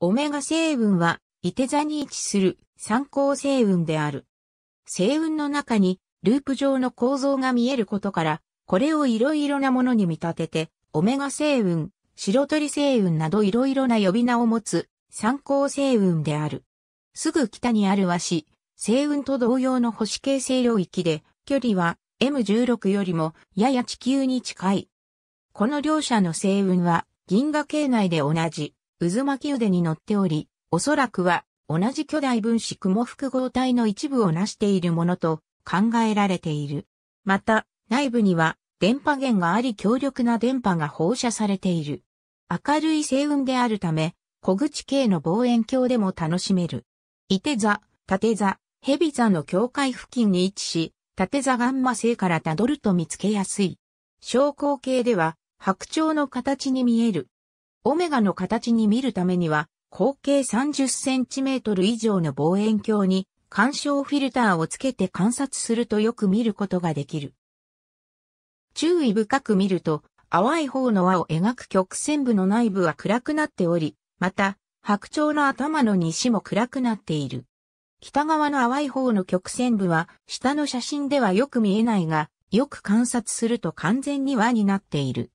オメガ星雲は、伊手座に位置する参考星雲である。星雲の中にループ状の構造が見えることから、これをいろいろなものに見立てて、オメガ星雲、白鳥星雲などいろいろな呼び名を持つ参考星雲である。すぐ北にある和紙、星雲と同様の星形成領域で、距離は M16 よりもやや地球に近い。この両者の星雲は銀河系内で同じ。渦巻き腕に乗っており、おそらくは同じ巨大分子雲複合体の一部を成しているものと考えられている。また、内部には電波源があり強力な電波が放射されている。明るい星雲であるため、小口径の望遠鏡でも楽しめる。伊手座、縦座、蛇座の境界付近に位置し、縦座ガンマ星からたどると見つけやすい。昇降系では白鳥の形に見えるオメガの形に見るためには、口径 30cm 以上の望遠鏡に干渉フィルターをつけて観察するとよく見ることができる。注意深く見ると、淡い方の輪を描く曲線部の内部は暗くなっており、また、白鳥の頭の西も暗くなっている。北側の淡い方の曲線部は、下の写真ではよく見えないが、よく観察すると完全に輪になっている。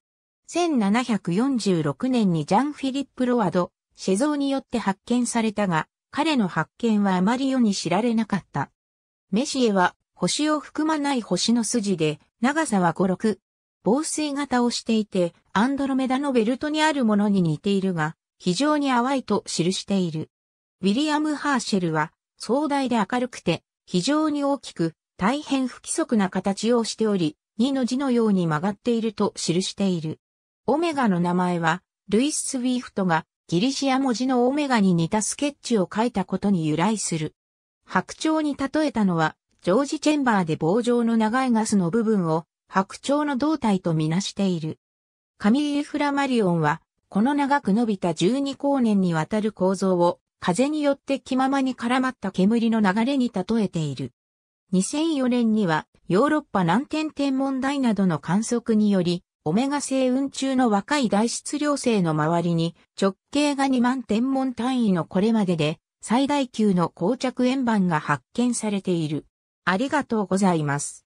1746年にジャン・フィリップ・ロワド、シェゾーによって発見されたが、彼の発見はあまり世に知られなかった。メシエは星を含まない星の筋で、長さは5、6、防水型をしていて、アンドロメダのベルトにあるものに似ているが、非常に淡いと記している。ウィリアム・ハーシェルは、壮大で明るくて、非常に大きく、大変不規則な形をしており、2の字のように曲がっていると記している。オメガの名前は、ルイス・スウィフトがギリシア文字のオメガに似たスケッチを描いたことに由来する。白鳥に例えたのは、ジョージ・チェンバーで棒状の長いガスの部分を白鳥の胴体とみなしている。カミーフラマリオンは、この長く伸びた12光年にわたる構造を、風によって気ままに絡まった煙の流れに例えている。2004年には、ヨーロッパ南天天文台などの観測により、オメガ星雲中の若い大質量星の周りに直径が2万天文単位のこれまでで最大級の膠着円盤が発見されている。ありがとうございます。